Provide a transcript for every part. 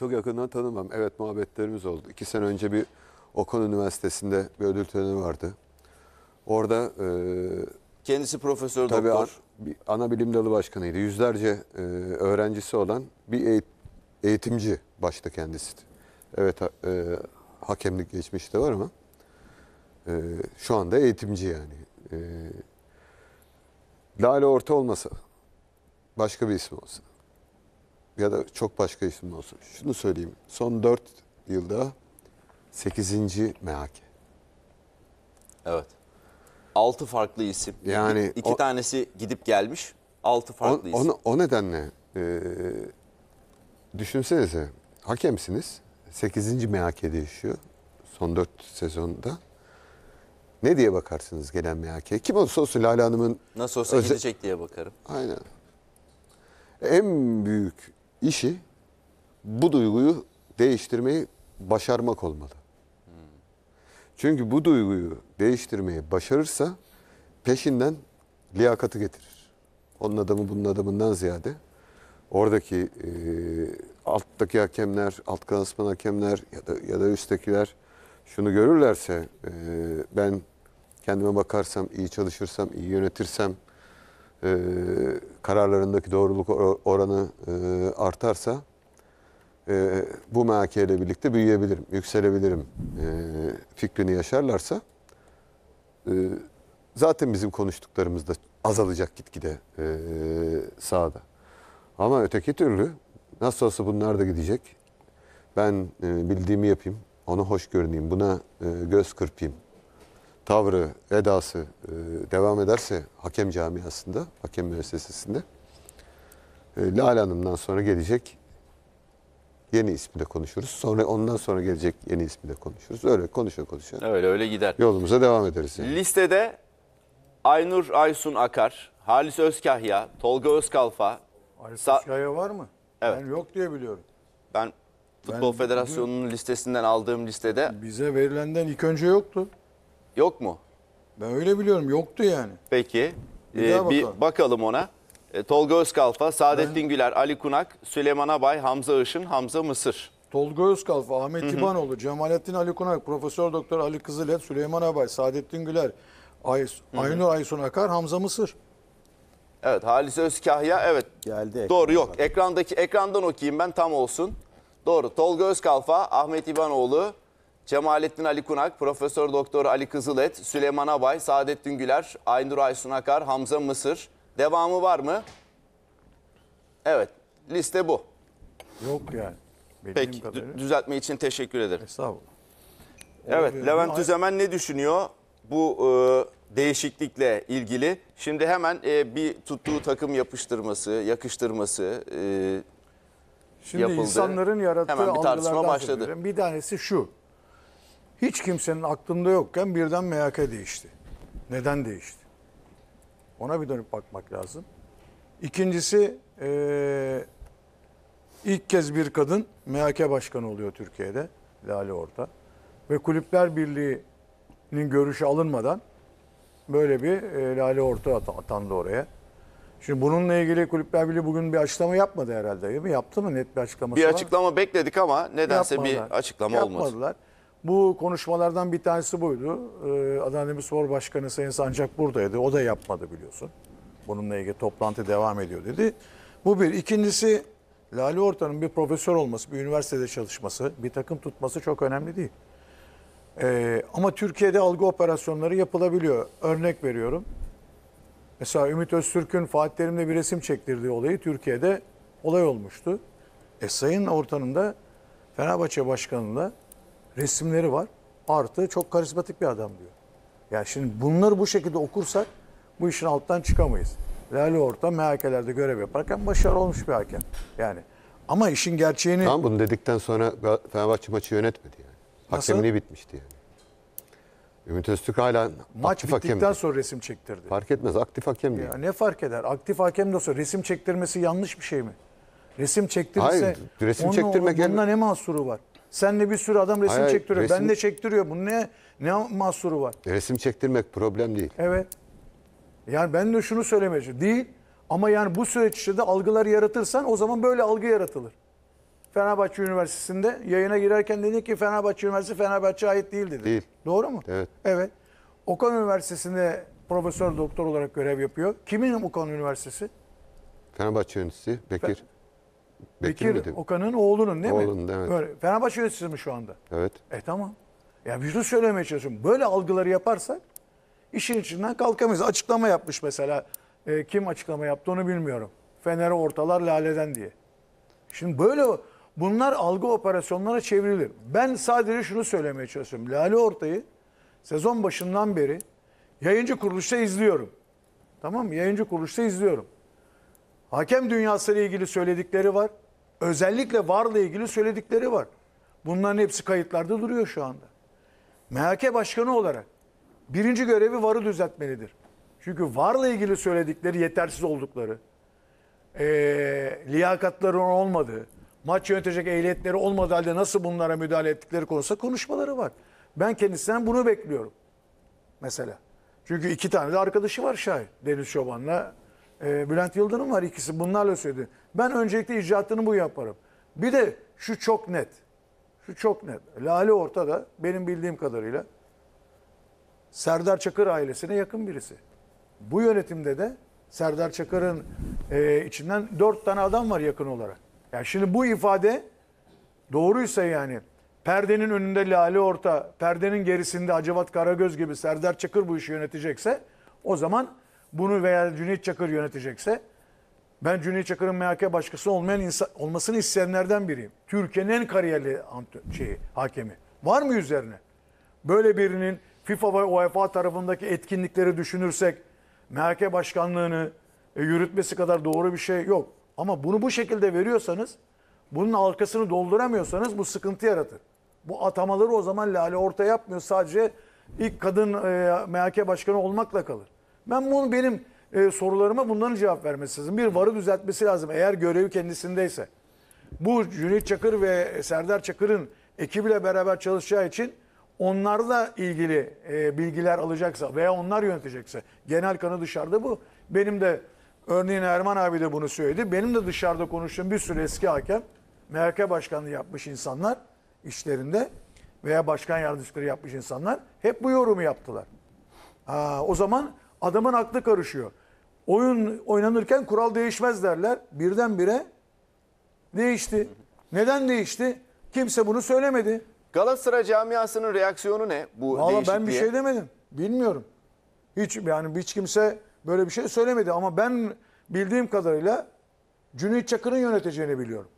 Çok yakından tanımam. Evet muhabbetlerimiz oldu. İki sene önce bir Okan Üniversitesi'nde bir ödül töreni vardı. Orada e, kendisi profesör tabii doktor. An, bir ana bilim dalı başkanıydı. Yüzlerce e, öğrencisi olan bir eğit, eğitimci başta kendisi. Evet ha, e, hakemlik geçmişte var ama e, şu anda eğitimci yani. E, Lale Orta olmasa başka bir isim olsa ya da çok başka isimli olsun. Şunu söyleyeyim. Son 4 yılda 8. MHK. E. Evet. 6 farklı isim. Yani iki tanesi gidip gelmiş. 6 farklı on, isim. O, o nedenle e, düşünsenize hakemsiniz. 8. MHK değişiyor. Son 4 sezonda. Ne diye bakarsınız gelen MHK? Kim olursa olsun Lale Hanım'ın... Nasıl olsa özel... gidecek diye bakarım. Aynen. En büyük işi bu duyguyu değiştirmeyi başarmak olmalı. Çünkü bu duyguyu değiştirmeyi başarırsa peşinden liyakatı getirir. Onun adamı bunun adamından ziyade oradaki e, alttaki hakemler, alt klasman hakemler ya da, ya da üsttekiler şunu görürlerse e, ben kendime bakarsam, iyi çalışırsam, iyi yönetirsem, e, kararlarındaki doğruluk oranı e, artarsa e, bu melekeyle birlikte büyüyebilirim, yükselebilirim e, fikrini yaşarlarsa e, zaten bizim konuştuklarımız da azalacak gitgide e, sahada. Ama öteki türlü nasıl olsa bunlar da gidecek. Ben e, bildiğimi yapayım, onu hoş görüneyim, buna e, göz kırpayım tavrı, edası e, devam ederse hakem camiasında, hakem müessesesinde e, Lale Hanım'dan sonra gelecek yeni ismiyle konuşuruz. Sonra ondan sonra gelecek yeni ismiyle konuşuruz. Öyle konuşa konuşa. Öyle öyle gider. Yolumuza devam ederiz. Yani. Listede Aynur Aysun Akar, Halis Özkahya, Tolga Özkalfa. Halis Özkahya var mı? Evet. Ben yok diye biliyorum. Ben Futbol ben Federasyonu'nun listesinden aldığım listede... Bize verilenden ilk önce yoktu. Yok mu? Ben öyle biliyorum yoktu yani. Peki. Bir Ee, bir bakalım. bakalım ona. E, Tolga Özkalfa, Saadettin Güler, Ali Kunak, Süleyman Abay, Hamza Işın, Hamza Mısır. Tolga Özkalfa, Ahmet İbanoğlu, Cemalettin Ali Konak, Profesör Doktor Ali Kızılet, Süleyman Abay, Saadettin Güler, Ay, Aynur Aysun Akar, Hamza Mısır. Evet, Halis Özkahya evet. Geldi Doğru yok. Ekrandaki ekrandan okuyayım ben tam olsun. Doğru. Tolga Özkalfa, Ahmet İbanoğlu, Cemalettin Ali Kunak, Profesör Doktor Ali Kızılet, Süleyman Abay, Saadet Düngüler, Aynur Aysunakar, Hamza Mısır. Devamı var mı? Evet, liste bu. Yok yani. Benim Peki, kadarıyla. düzeltme için teşekkür ederim. Estağfurullah. Evet, Olabilir. Levent Düzemen ne düşünüyor bu e, değişiklikle ilgili? Şimdi hemen e, bir tuttuğu takım yapıştırması, yakıştırması e, Şimdi yapıldı. insanların yarattığı Hemen bir tartışma başladı. Söylüyorum. Bir tanesi şu hiç kimsenin aklında yokken birden MHK değişti. Neden değişti? Ona bir dönüp bakmak lazım. İkincisi e, ilk kez bir kadın MHK başkanı oluyor Türkiye'de. Lale Orta. Ve Kulüpler Birliği'nin görüşü alınmadan böyle bir e, Lale Orta at atandı oraya. Şimdi bununla ilgili Kulüpler Birliği bugün bir açıklama yapmadı herhalde değil mi? Yaptı mı net bir açıklaması Bir var. açıklama bekledik ama nedense Yapmadılar. bir açıklama olmadı. Yapmadılar. Bu konuşmalardan bir tanesi buydu. Ee, Adana Demirspor Başkanı Sayın Sancak buradaydı. O da yapmadı biliyorsun. Bununla ilgili toplantı devam ediyor dedi. Bu bir. İkincisi Lale Orta'nın bir profesör olması, bir üniversitede çalışması, bir takım tutması çok önemli değil. Ee, ama Türkiye'de algı operasyonları yapılabiliyor. Örnek veriyorum. Mesela Ümit Öztürk'ün Fatih Terim'le bir resim çektirdiği olayı Türkiye'de olay olmuştu. E, Sayın Orta'nın da Fenerbahçe da resimleri var. Artı çok karizmatik bir adam diyor. Yani şimdi bunları bu şekilde okursak bu işin alttan çıkamayız. Lale Orta MHK'lerde görev yaparken başarılı olmuş bir hakem. Yani ama işin gerçeğini... Tamam bunu dedikten sonra Fenerbahçe maçı yönetmedi yani. Nasıl? Hakemliği bitmişti yani. Ümit Öztürk hala Maç aktif bittikten hakemdi. sonra resim çektirdi. Fark etmez aktif hakem değil. Ya ne fark eder? Aktif hakem de olsa resim çektirmesi yanlış bir şey mi? Resim çektirirse Hayır, resim onun, çektirmek onunla ne mahsuru var? Senle bir sürü adam resim Hayır, çektiriyor. Resim... Ben de çektiriyor. Bunun ne ne mahsuru var? E, resim çektirmek problem değil. Evet. Yani ben de şunu söylemeyeceğim. Değil. Ama yani bu süreç içinde algılar yaratırsan o zaman böyle algı yaratılır. Fenerbahçe Üniversitesi'nde yayına girerken dedi ki Fenerbahçe Üniversitesi Fenerbahçe'ye ait değil dedi. Değil. Doğru mu? Evet. Evet. Okan Üniversitesi'nde profesör doktor olarak görev yapıyor. Kimin Okan Üniversitesi? Fenerbahçe Üniversitesi Bekir. Fe Bekir, Bekir Okan'ın oğlunun değil oğlunun, mi? Evet. Böyle. Fenerbahçe yöneticisi mi şu anda? Evet. E tamam. Ya bir şey söylemeye çalışıyorum. Böyle algıları yaparsak işin içinden kalkamayız. Açıklama yapmış mesela. E, kim açıklama yaptı onu bilmiyorum. Fener'e ortalar laleden diye. Şimdi böyle bunlar algı operasyonlara çevrilir. Ben sadece şunu söylemeye çalışıyorum. Lale Orta'yı sezon başından beri yayıncı kuruluşta izliyorum. Tamam mı? Yayıncı kuruluşta izliyorum. Hakem dünyası ilgili söyledikleri var. Özellikle VAR'la ilgili söyledikleri var. Bunların hepsi kayıtlarda duruyor şu anda. MHK başkanı olarak birinci görevi VAR'ı düzeltmelidir. Çünkü VAR'la ilgili söyledikleri yetersiz oldukları, e, liyakatların olmadığı, maç yönetecek ehliyetleri olmadığı halde nasıl bunlara müdahale ettikleri konusunda konuşmaları var. Ben kendisinden bunu bekliyorum. Mesela. Çünkü iki tane de arkadaşı var şahit. Deniz Çoban'la e, Bülent Yıldırım var ikisi bunlarla söyledi. Ben öncelikle icraatını bu yaparım. Bir de şu çok net. Şu çok net. Lale ortada benim bildiğim kadarıyla Serdar Çakır ailesine yakın birisi. Bu yönetimde de Serdar Çakır'ın e, içinden dört tane adam var yakın olarak. Yani şimdi bu ifade doğruysa yani perdenin önünde Lale Orta, perdenin gerisinde Acıvat Karagöz gibi Serdar Çakır bu işi yönetecekse o zaman bunu veya Cüneyt Çakır yönetecekse ben Cüneyt Çakır'ın MHK başkası olmayan insan, olmasını isteyenlerden biriyim. Türkiye'nin en kariyerli şeyi, hakemi. Var mı üzerine? Böyle birinin FIFA ve UEFA tarafındaki etkinlikleri düşünürsek MHK başkanlığını e, yürütmesi kadar doğru bir şey yok. Ama bunu bu şekilde veriyorsanız bunun halkasını dolduramıyorsanız bu sıkıntı yaratır. Bu atamaları o zaman Lale Orta yapmıyor. Sadece ilk kadın e, MHK başkanı olmakla kalır. Ben bunu benim e, sorularıma bunların cevap vermesi lazım. Bir varı düzeltmesi lazım eğer görevi kendisindeyse. Bu Cüneyt Çakır ve Serdar Çakır'ın ekibiyle beraber çalışacağı için onlarla ilgili e, bilgiler alacaksa veya onlar yönetecekse genel kanı dışarıda bu. Benim de örneğin Erman abi de bunu söyledi. Benim de dışarıda konuştuğum bir sürü eski hakem MHK başkanlığı yapmış insanlar işlerinde veya başkan yardımcıları yapmış insanlar hep bu yorumu yaptılar. Ha, o zaman Adamın aklı karışıyor. Oyun oynanırken kural değişmez derler. Birdenbire değişti. Neden değişti? Kimse bunu söylemedi. Galatasaray camiasının reaksiyonu ne bu Vallahi ben bir şey demedim. Bilmiyorum. Hiç yani hiç kimse böyle bir şey söylemedi ama ben bildiğim kadarıyla Cüneyt Çakır'ın yöneteceğini biliyorum.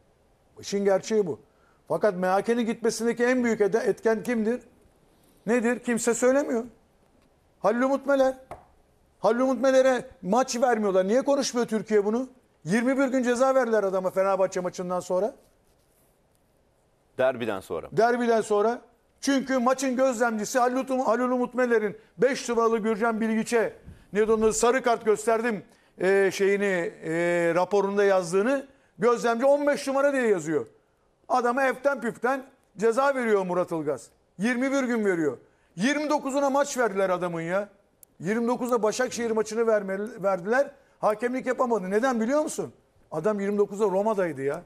İşin gerçeği bu. Fakat MHK'nin gitmesindeki en büyük etken kimdir? Nedir? Kimse söylemiyor. Halil Umut Meler. Halil Umut Meler'e maç vermiyorlar. Niye konuşmuyor Türkiye bunu? 21 gün ceza verdiler adama Fenerbahçe maçından sonra. Derbiden sonra. Derbiden sonra. Çünkü maçın gözlemcisi Halil, Halil Umut Meler'in 5 numaralı Gürcan Bilgiç'e ne onu sarı kart gösterdim e, şeyini e, raporunda yazdığını gözlemci 15 numara diye yazıyor. Adama eften püften ceza veriyor Murat Ilgaz. 21 gün veriyor. 29'una maç verdiler adamın ya. 29'da Başakşehir maçını verdiler. Hakemlik yapamadı. Neden biliyor musun? Adam 29'da Roma'daydı ya.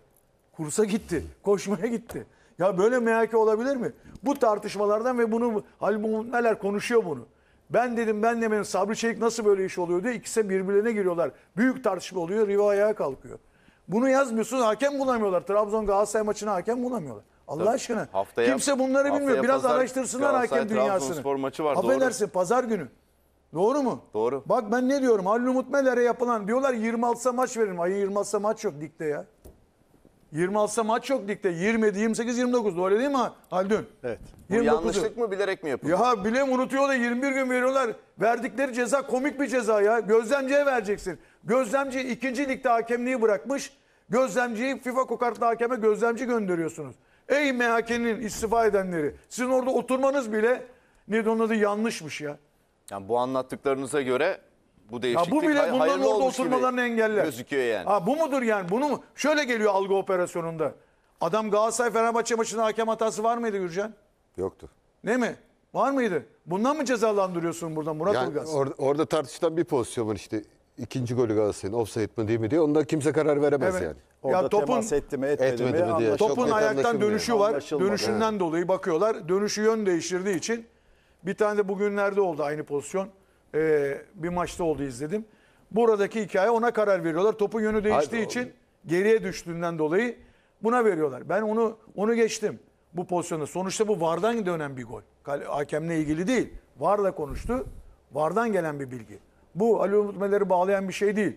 Kursa gitti. Koşmaya gitti. Ya böyle meyake olabilir mi? Bu tartışmalardan ve bunu Halil neler konuşuyor bunu. Ben dedim ben demedim Sabri Çelik nasıl böyle iş oluyor diye ikisi birbirlerine giriyorlar. Büyük tartışma oluyor. Riva ayağa kalkıyor. Bunu yazmıyorsun hakem bulamıyorlar. Trabzon Galatasaray maçına hakem bulamıyorlar. Allah aşkına. Haftaya, Kimse bunları bilmiyor. Biraz araştırsınlar hakem dünyasını. Trabzonspor maçı var. Affedersin doğru. pazar günü. Doğru mu? Doğru. Bak ben ne diyorum? Halil Umut Meler'e yapılan diyorlar 26'sa maç veririm. Hayır 26'sa maç yok ligde ya. 26'sa maç yok ligde. 27, 28, 29. Doğru değil mi Haldun? Evet. Bu 29'u. yanlışlık mı bilerek mi yapıldı? Ya bile unutuyor da 21 gün veriyorlar. Verdikleri ceza komik bir ceza ya. Gözlemciye vereceksin. Gözlemci ikinci ligde hakemliği bırakmış. Gözlemciyi FIFA kokartlı hakeme gözlemci gönderiyorsunuz. Ey MHK'nin istifa edenleri. Sizin orada oturmanız bile ne onun adı yanlışmış ya. Yani bu anlattıklarınıza göre bu değişiklik ya bu bile hay- bunların orada oturmalarını engeller. gözüküyor yani. Ha, bu mudur yani? Bunu mu? Şöyle geliyor algı operasyonunda. Adam Galatasaray Fenerbahçe maçında hakem hatası var mıydı Gürcan? Yoktu. Ne mi? Var mıydı? Bundan mı cezalandırıyorsun buradan Murat Yani Ulgaz? or- orada tartışılan bir pozisyon var işte. İkinci golü Galatasaray'ın offside mi değil mi diye. Onda kimse karar veremez Evet. yani. Orada ya topun temas etti mi etmedi, Etmedi mi mi diye. Topun net ayaktan dönüşü var. Anlaşılmadı, Dönüşünden dolayı bakıyorlar. Dönüşü yön değiştirdiği için bir tane de bugünlerde oldu aynı pozisyon. Ee, bir maçta oldu izledim. Buradaki hikaye ona karar veriyorlar. Topun yönü değiştiği Haydi için geriye düştüğünden dolayı buna veriyorlar. Ben onu onu geçtim bu pozisyonda. Sonuçta bu VAR'dan dönen bir gol. Hakemle ilgili değil. VAR'la konuştu. VAR'dan gelen bir bilgi. Bu Ali Umutmeleri bağlayan bir şey değil.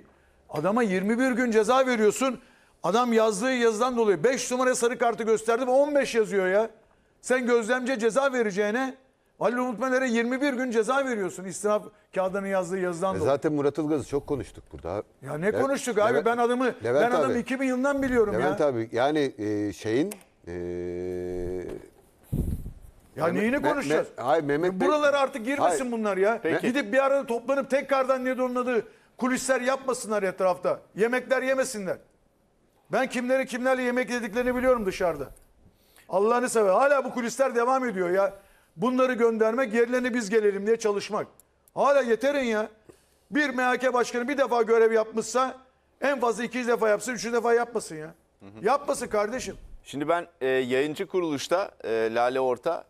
Adama 21 gün ceza veriyorsun. Adam yazdığı yazıdan dolayı 5 numara sarı kartı gösterdi ve 15 yazıyor ya. Sen gözlemce ceza vereceğine Ali Umut 21 gün ceza veriyorsun istinaf kağıdını yazdığı yazıdan e dolayı. Zaten Murat Ilgaz'ı çok konuştuk burada. Ya ne Le konuştuk abi Levent, ben adamı Levent ben adamı abi, 2000 yılından biliyorum Levent ya. Levent abi yani e, şeyin e, ya Mehmet, neyini konuşacağız? Me, hayır, Mehmet Buralara Bey, artık girmesin hayır. bunlar ya. Peki. Gidip bir arada toplanıp tekrardan neydi onun adı kulisler yapmasınlar etrafta. Yemekler yemesinler. Ben kimleri kimlerle yemek yediklerini biliyorum dışarıda. Allah'ını seve Hala bu kulisler devam ediyor ya. Bunları göndermek yerlerine biz gelelim diye çalışmak. Hala yeterin ya. Bir MHK başkanı bir defa görev yapmışsa en fazla iki defa yapsın, üçüncü defa yapmasın ya. Hı hı. Yapmasın kardeşim. Şimdi ben e, yayıncı kuruluşta e, Lale Orta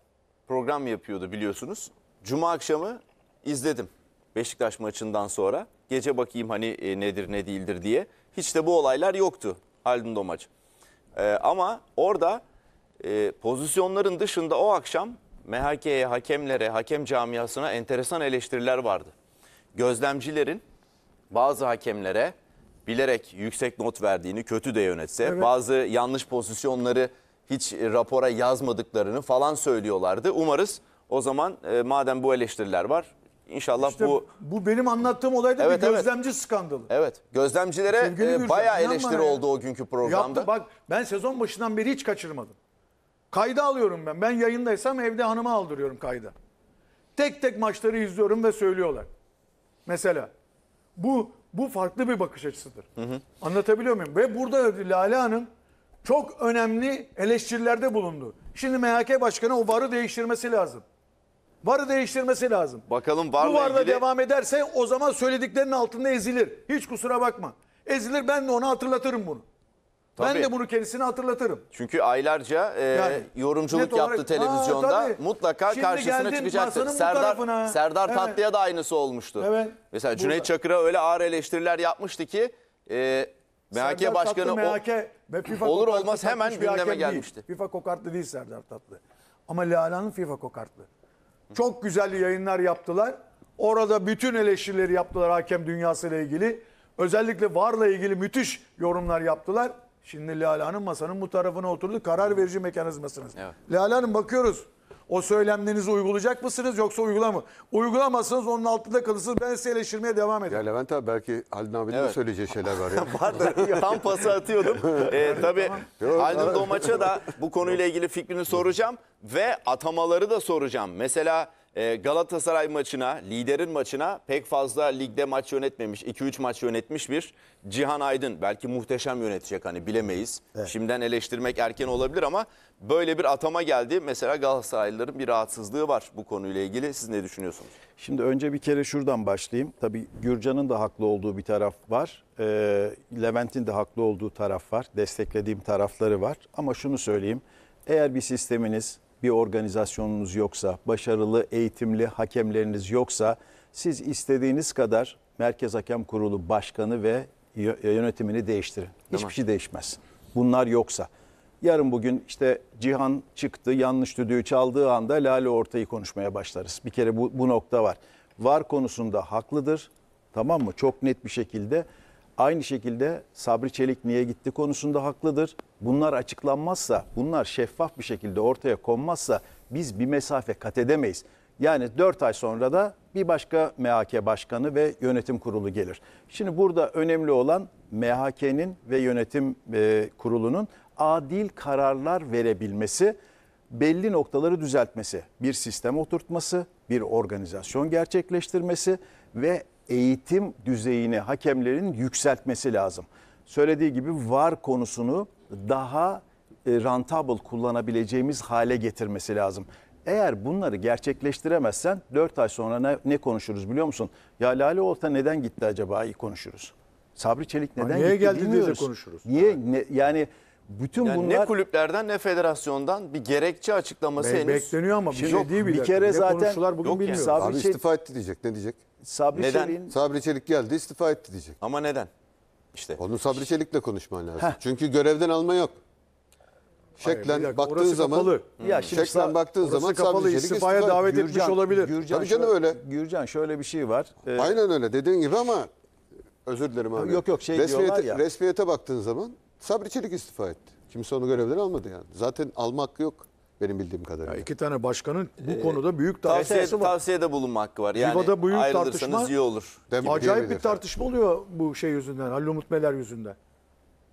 program yapıyordu biliyorsunuz. Cuma akşamı izledim Beşiktaş maçından sonra. Gece bakayım hani e, nedir ne değildir diye. Hiç de bu olaylar yoktu Haldun Domaç. E, ama orada e, pozisyonların dışında o akşam MHK'ye, hakemlere, hakem camiasına enteresan eleştiriler vardı. Gözlemcilerin bazı hakemlere bilerek yüksek not verdiğini, kötü de yönetse, evet. bazı yanlış pozisyonları hiç rapora yazmadıklarını falan söylüyorlardı. Umarız o zaman e, madem bu eleştiriler var inşallah işte bu... Bu benim anlattığım olayda evet, bir gözlemci evet. skandalı. Evet. Gözlemcilere e, bayağı eleştiri oldu o günkü programda. Yaptı bak ben sezon başından beri hiç kaçırmadım. Kaydı alıyorum ben. Ben yayındaysam evde hanıma aldırıyorum kayda. Tek tek maçları izliyorum ve söylüyorlar. Mesela bu bu farklı bir bakış açısıdır. Hı hı. Anlatabiliyor muyum? Ve burada Lale Hanım çok önemli eleştirilerde bulundu. Şimdi MHK Başkanı o varı değiştirmesi lazım. Varı değiştirmesi lazım. Bakalım varla Bu varla ilgili... devam ederse o zaman söylediklerinin altında ezilir. Hiç kusura bakma. Ezilir ben de ona hatırlatırım bunu. Tabii. Ben de bunu kendisine hatırlatırım. Çünkü aylarca e, yani, yorumculuk yaptı olarak, televizyonda. Aa, Mutlaka Şimdi karşısına çıkacaktır. Serdar tarafına. Serdar evet. Tatlı'ya da aynısı olmuştu. Evet. Mesela Burada. Cüneyt Çakır'a öyle ağır eleştiriler yapmıştı ki e, MHK Serdar Başkanı Tatlı, o, MHK, FIFA olur olmaz hemen gündeme değil. gelmişti. FIFA kokartlı değil Serdar Tatlı. Ama Lala'nın FIFA kokartlı. Çok güzel yayınlar yaptılar. Orada bütün eleştirileri yaptılar hakem dünyasıyla ilgili. Özellikle VAR'la ilgili müthiş yorumlar yaptılar. Şimdi Lale Hanım masanın bu tarafına oturdu. Karar verici mekanizmasınız. Evet. Lale Hanım bakıyoruz. O söylemlerinizi uygulayacak mısınız yoksa uygulama Uygulamazsanız onun altında kalırsınız. Ben size eleştirmeye devam edeyim. Ya Levent abi belki Halil Nabi'nin evet. söyleyeceği şeyler var ya. Vardır. Tam pası atıyordum. ee, tabii tamam. Halil Domaç'a da bu konuyla ilgili fikrini soracağım. Ve atamaları da soracağım. Mesela ee, Galatasaray maçına, liderin maçına pek fazla ligde maç yönetmemiş, 2-3 maç yönetmiş bir Cihan Aydın. Belki muhteşem yönetecek hani bilemeyiz. Evet. Şimdiden eleştirmek erken olabilir ama böyle bir atama geldi. Mesela Galatasaraylıların bir rahatsızlığı var bu konuyla ilgili. Siz ne düşünüyorsunuz? Şimdi önce bir kere şuradan başlayayım. Tabii Gürcan'ın da haklı olduğu bir taraf var. E, Levent'in de haklı olduğu taraf var. Desteklediğim tarafları var. Ama şunu söyleyeyim. Eğer bir sisteminiz bir organizasyonunuz yoksa, başarılı eğitimli hakemleriniz yoksa siz istediğiniz kadar Merkez Hakem Kurulu Başkanı ve yönetimini değiştirin. Hiçbir şey değişmez. Bunlar yoksa. Yarın bugün işte Cihan çıktı, yanlış düdüğü çaldığı anda Lale ortayı konuşmaya başlarız. Bir kere bu, bu nokta var. Var konusunda haklıdır. Tamam mı? Çok net bir şekilde Aynı şekilde Sabri Çelik niye gitti konusunda haklıdır. Bunlar açıklanmazsa, bunlar şeffaf bir şekilde ortaya konmazsa biz bir mesafe kat edemeyiz. Yani 4 ay sonra da bir başka MHK başkanı ve yönetim kurulu gelir. Şimdi burada önemli olan MHK'nin ve yönetim e, kurulunun adil kararlar verebilmesi, belli noktaları düzeltmesi, bir sistem oturtması, bir organizasyon gerçekleştirmesi ve eğitim düzeyini hakemlerin yükseltmesi lazım. Söylediği gibi var konusunu daha e, rentable kullanabileceğimiz hale getirmesi lazım. Eğer bunları gerçekleştiremezsen 4 ay sonra ne, ne konuşuruz biliyor musun? Ya Lale Olta neden gitti acaba iyi konuşuruz. Sabri Çelik neden Niye gitti geldi bilmiyoruz. Diye konuşuruz. Niye? Ne, yani bütün yani bunlar... Ne kulüplerden ne federasyondan bir gerekçe açıklaması Be henüz... Bekleniyor ama bir şey yok, değil bile. Bir kere ne zaten... Bugün yok bilmiyoruz. Sabri Abi Çelik... istifa etti diyecek. Ne diyecek? Sabri Neden? Çelik'in Sabri Çelik geldi istifa etti diyecek. Ama neden? İşte. Onu Sabri Çelik'le konuşman lazım. Heh. Çünkü görevden alma yok. Şeklen dakika, baktığın orası zaman hmm. Ya şimdi şeklen sa- baktığın orası zaman kapalı, Sabri Çelik istifaya istifa davet etti. etmiş olabilir. Tabii canım öyle. Gürcan şöyle bir şey var. Ee, Aynen öyle dediğin gibi ama özür dilerim abi. Yok, yok, şey diyorlar ya. Resmiyete baktığın zaman Sabri Çelik istifa etti. Kimse onu görevden almadı yani. Zaten almak yok. Benim bildiğim kadarıyla. Ya iki tane başkanın bu ee, konuda büyük tavsiyesi tavsiye, var. Tavsiyede bulunma hakkı var. Yani Viva'da büyük tartışma, iyi olur. Dem acayip bir tartışma oluyor bu şey yüzünden. Halil Umut Meler yüzünden.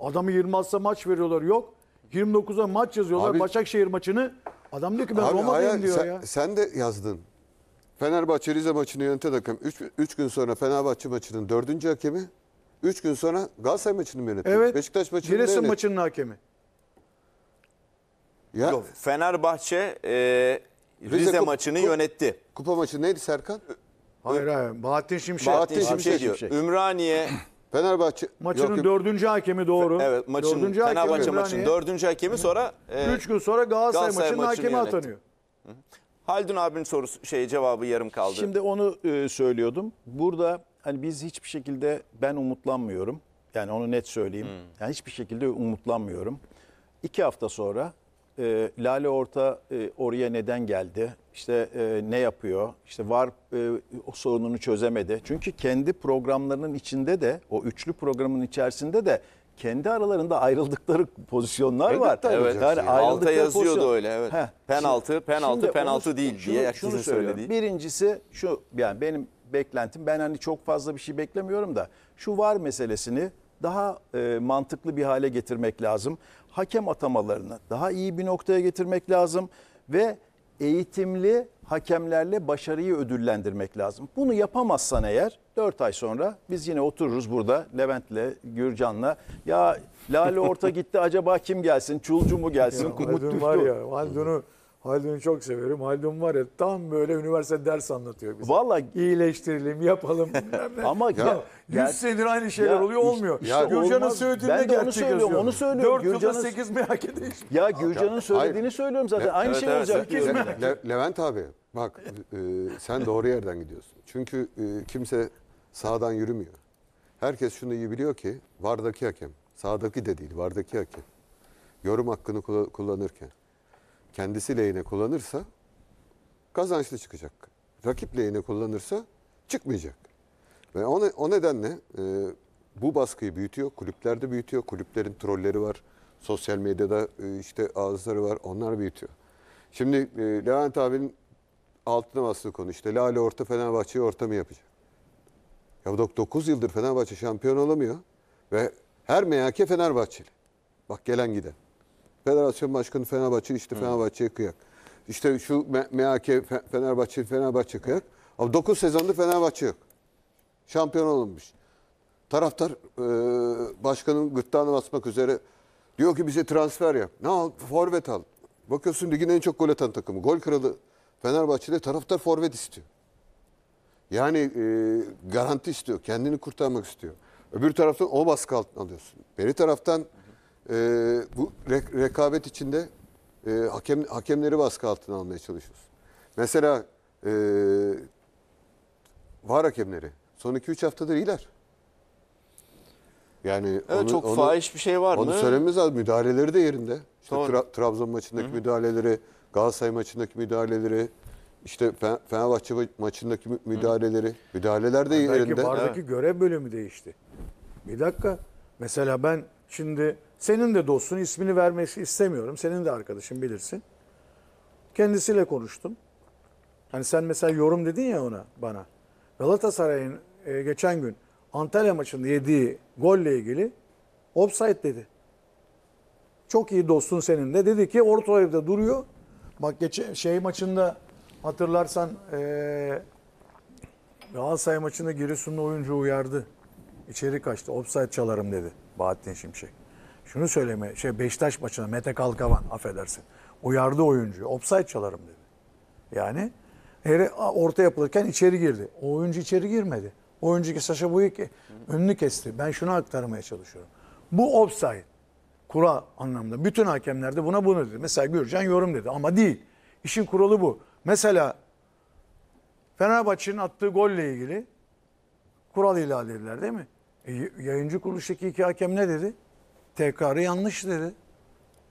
Adamı 26'sa maç veriyorlar yok. 29'a maç yazıyorlar abi, Başakşehir maçını. Adam diyor ki ben abi, Roma'dayım hayal, diyor sen, ya. Sen de yazdın. Fenerbahçe Rize maçını yöneten hakem 3 gün sonra Fenerbahçe maçının 4. hakemi 3 gün sonra Galatasaray maçını yönetiyor. Evet. Beşiktaş maçını Giresun maçının hakemi. Ya. Yok, Fenerbahçe e, Rize, Rize maçını kup, yönetti. Kupa maçı neydi Serkan? Hayır hayır. Bahattin Şimşek. Bahattin Şimşek, Şimşek diyor. Şimşek. Ümraniye Fenerbahçe maçının yok, dördüncü hakemi doğru. Evet maçın dördüncü Fenerbahçe hakemi, maçının dördüncü hakemi sonra e, üç gün sonra Galatasaray, Galatasaray maçının hakemi yönetti. atanıyor. Haldun abinin sorusu şey cevabı yarım kaldı. Şimdi onu e, söylüyordum. Burada hani biz hiçbir şekilde ben umutlanmıyorum. Yani onu net söyleyeyim. Hmm. Yani hiçbir şekilde umutlanmıyorum. İki hafta sonra e, Lale Orta e, oraya neden geldi? İşte e, ne yapıyor? İşte var e, o sorununu çözemedi. Çünkü kendi programlarının içinde de o üçlü programın içerisinde de kendi aralarında ayrıldıkları pozisyonlar evet, var. Evet. Yani Alta yazıyordu pozisyon... öyle evet. Heh, penaltı, penaltı, şimdi penaltı onu, değil şunu, diye şunu söylüyorum. Söylediği. Birincisi şu yani benim beklentim ben hani çok fazla bir şey beklemiyorum da şu var meselesini daha e, mantıklı bir hale getirmek lazım hakem atamalarını daha iyi bir noktaya getirmek lazım ve eğitimli hakemlerle başarıyı ödüllendirmek lazım. Bunu yapamazsan eğer 4 ay sonra biz yine otururuz burada Levent'le, Gürcan'la. Ya Lale Orta gitti acaba kim gelsin? Çulcu mu gelsin? Ya, Kutlu var ya. Haldun'u Haldun'u çok severim. Haldun var ya tam böyle üniversite ders anlatıyor bize. Vallahi iyileştirelim, yapalım. Ama ya, ya, 100 ya, senedir aynı şeyler ya, oluyor, olmuyor. Ya, Gürcan'ın söylediğinde ben onu söylüyorum, onu söylüyorum. 4 yılda 8 mi hak Ya Gürcan'ın söylediğini Hayır. söylüyorum zaten. Le, aynı evet, şey olacak. 8 mi? Le, Levent abi bak e, sen doğru yerden gidiyorsun. Çünkü e, kimse sağdan yürümüyor. Herkes şunu iyi biliyor ki vardaki hakem, sağdaki de değil, vardaki hakem. Yorum hakkını kullanırken kendisi lehine kullanırsa kazançlı çıkacak. Rakip lehine kullanırsa çıkmayacak. Ve o, ne, o nedenle e, bu baskıyı büyütüyor. Kulüplerde büyütüyor. Kulüplerin trolleri var. Sosyal medyada e, işte ağızları var. Onlar büyütüyor. Şimdi e, Levent abinin altına bastığı konu işte Lale orta Fenerbahçe'yi orta mı yapacak? Ya 9 yıldır Fenerbahçe şampiyon olamıyor ve her meyake Fenerbahçeli. Bak gelen giden. Federasyon Başkanı Fenerbahçe işte Fenerbahçe'ye kıyak. İşte şu MHK Fenerbahçe Fenerbahçe kıyak. Ama 9 sezonda Fenerbahçe yok. Şampiyon olunmuş. Taraftar e, başkanın gırtlağına basmak üzere diyor ki bize transfer yap. Ne al? Forvet al. Bakıyorsun ligin en çok gol atan takımı. Gol kralı Fenerbahçe'de taraftar forvet istiyor. Yani e, garanti istiyor. Kendini kurtarmak istiyor. Öbür taraftan o baskı altına alıyorsun. Beri taraftan e, bu re, rekabet içinde e, hakem hakemleri baskı altına almaya çalışıyoruz. Mesela e, VAR hakemleri son 2-3 haftadır iyiler. Yani evet, onu, çok onu, fahiş bir şey var onu mı? Onu söylememiz lazım. Müdahaleleri de yerinde. İşte Tra Trabzon maçındaki Hı -hı. müdahaleleri, Galatasaray maçındaki müdahaleleri, işte Fenerbahçe maçındaki müdahaleleri, Hı -hı. müdahaleler de yani yerinde. Belki vardaki evet. görev bölümü değişti. Bir dakika. Mesela ben Şimdi senin de dostun ismini vermesi istemiyorum. Senin de arkadaşın bilirsin. Kendisiyle konuştum. Hani sen mesela yorum dedin ya ona bana. Galatasaray'ın e, geçen gün Antalya maçında yediği golle ilgili offside dedi. Çok iyi dostun senin de. Dedi ki orta evde duruyor. Bak geçen şey maçında hatırlarsan e, Galatasaray maçında Giresun'un oyuncu uyardı. İçeri kaçtı. Offside çalarım dedi. Bahattin Şimşek. Şunu söyleme, şey Beşiktaş maçına Mete Kalkavan affedersin. Uyardı oyuncu. Offside çalarım dedi. Yani orta yapılırken içeri girdi. O oyuncu içeri girmedi. O oyuncu Saşa ki önünü kesti. Ben şunu aktarmaya çalışıyorum. Bu offside. Kura anlamda. Bütün hakemler de buna bunu dedi. Mesela Gürcan yorum dedi ama değil. İşin kuralı bu. Mesela Fenerbahçe'nin attığı golle ilgili kural ihlal dediler değil mi? E, yayıncı kuruluştaki iki hakem ne dedi? TKR yanlış dedi.